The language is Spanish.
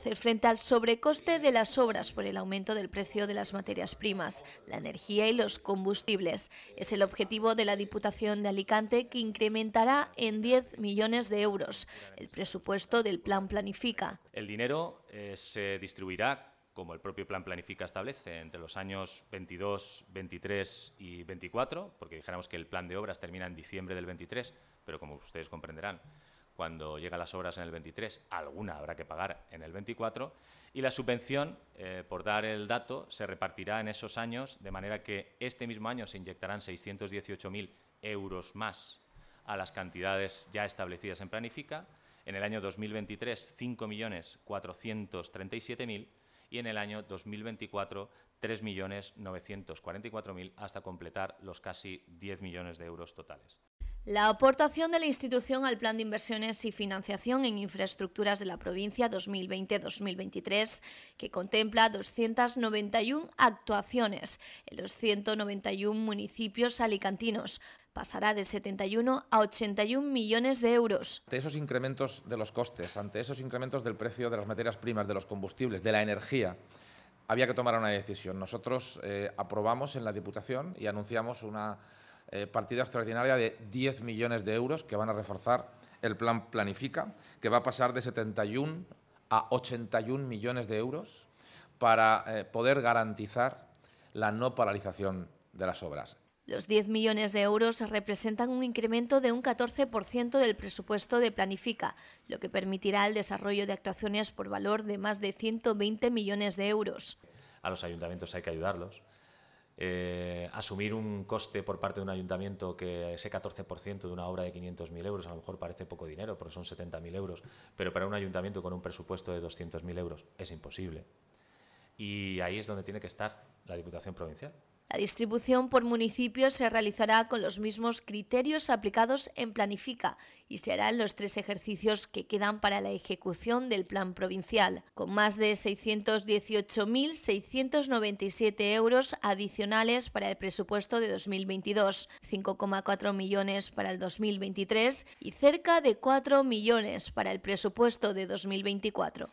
hacer frente al sobrecoste de las obras por el aumento del precio de las materias primas, la energía y los combustibles. Es el objetivo de la Diputación de Alicante que incrementará en 10 millones de euros el presupuesto del Plan Planifica. El dinero eh, se distribuirá como el propio plan planifica establece, entre los años 22, 23 y 24, porque dijéramos que el plan de obras termina en diciembre del 23, pero como ustedes comprenderán, cuando llegan las obras en el 23, alguna habrá que pagar en el 24, y la subvención, eh, por dar el dato, se repartirá en esos años, de manera que este mismo año se inyectarán 618.000 euros más a las cantidades ya establecidas en Planifica, en el año 2023 5.437.000 y en el año 2024 3.944.000 hasta completar los casi 10 millones de euros totales. La aportación de la institución al Plan de Inversiones y Financiación en Infraestructuras de la Provincia 2020-2023, que contempla 291 actuaciones en los 191 municipios alicantinos, pasará de 71 a 81 millones de euros. Ante esos incrementos de los costes, ante esos incrementos del precio de las materias primas, de los combustibles, de la energía, había que tomar una decisión. Nosotros eh, aprobamos en la Diputación y anunciamos una eh, partida extraordinaria de 10 millones de euros que van a reforzar el plan Planifica, que va a pasar de 71 a 81 millones de euros para eh, poder garantizar la no paralización de las obras. Los 10 millones de euros representan un incremento de un 14% del presupuesto de Planifica, lo que permitirá el desarrollo de actuaciones por valor de más de 120 millones de euros. A los ayuntamientos hay que ayudarlos eh, asumir un coste por parte de un ayuntamiento que ese 14% de una obra de 500.000 euros a lo mejor parece poco dinero, porque son 70.000 euros, pero para un ayuntamiento con un presupuesto de 200.000 euros es imposible. Y ahí es donde tiene que estar la Diputación Provincial, la distribución por municipios se realizará con los mismos criterios aplicados en Planifica y se harán los tres ejercicios que quedan para la ejecución del plan provincial, con más de 618.697 euros adicionales para el presupuesto de 2022, 5,4 millones para el 2023 y cerca de 4 millones para el presupuesto de 2024.